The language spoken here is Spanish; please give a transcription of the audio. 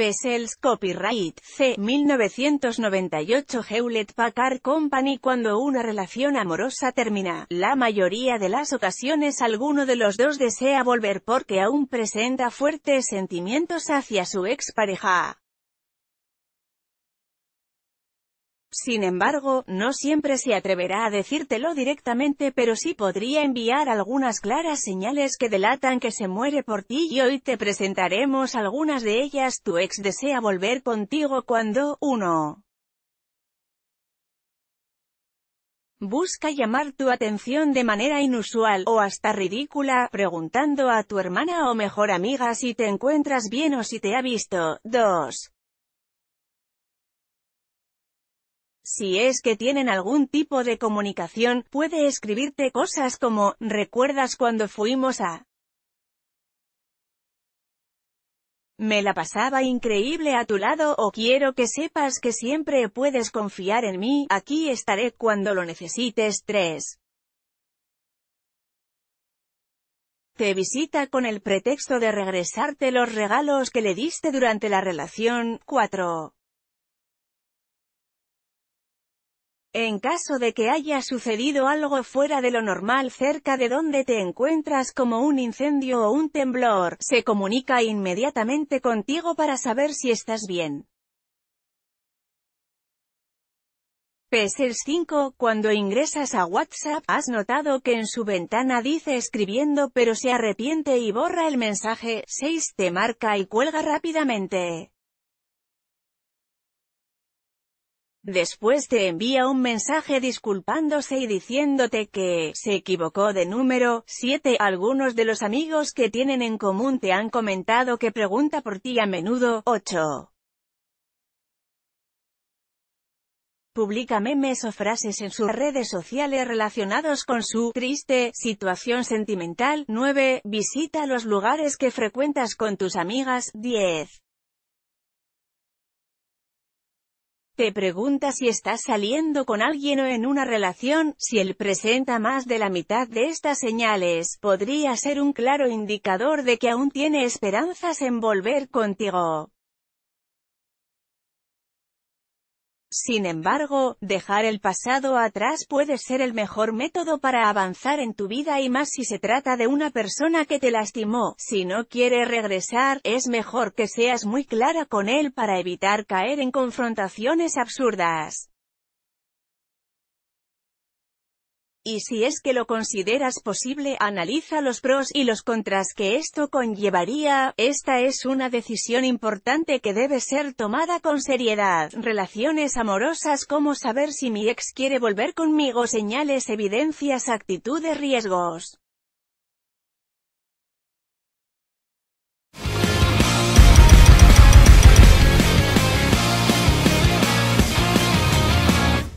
Bessels Copyright C. 1998 Hewlett Packard Company Cuando una relación amorosa termina, la mayoría de las ocasiones alguno de los dos desea volver porque aún presenta fuertes sentimientos hacia su expareja. Sin embargo, no siempre se atreverá a decírtelo directamente pero sí podría enviar algunas claras señales que delatan que se muere por ti y hoy te presentaremos algunas de ellas. Tu ex desea volver contigo cuando 1. Busca llamar tu atención de manera inusual, o hasta ridícula, preguntando a tu hermana o mejor amiga si te encuentras bien o si te ha visto. 2. Si es que tienen algún tipo de comunicación, puede escribirte cosas como, ¿recuerdas cuando fuimos a...? Me la pasaba increíble a tu lado o quiero que sepas que siempre puedes confiar en mí, aquí estaré cuando lo necesites. 3. Te visita con el pretexto de regresarte los regalos que le diste durante la relación. 4. En caso de que haya sucedido algo fuera de lo normal cerca de donde te encuentras como un incendio o un temblor, se comunica inmediatamente contigo para saber si estás bien. ps 5, cuando ingresas a WhatsApp, has notado que en su ventana dice escribiendo pero se arrepiente y borra el mensaje, 6 te marca y cuelga rápidamente. Después te envía un mensaje disculpándose y diciéndote que se equivocó de número. 7. Algunos de los amigos que tienen en común te han comentado que pregunta por ti a menudo. 8. Publica memes o frases en sus redes sociales relacionados con su triste situación sentimental. 9. Visita los lugares que frecuentas con tus amigas. 10. Te pregunta si estás saliendo con alguien o en una relación, si él presenta más de la mitad de estas señales, podría ser un claro indicador de que aún tiene esperanzas en volver contigo. Sin embargo, dejar el pasado atrás puede ser el mejor método para avanzar en tu vida y más si se trata de una persona que te lastimó. Si no quiere regresar, es mejor que seas muy clara con él para evitar caer en confrontaciones absurdas. Y si es que lo consideras posible, analiza los pros y los contras que esto conllevaría. Esta es una decisión importante que debe ser tomada con seriedad. Relaciones amorosas como saber si mi ex quiere volver conmigo, señales, evidencias, actitudes, riesgos.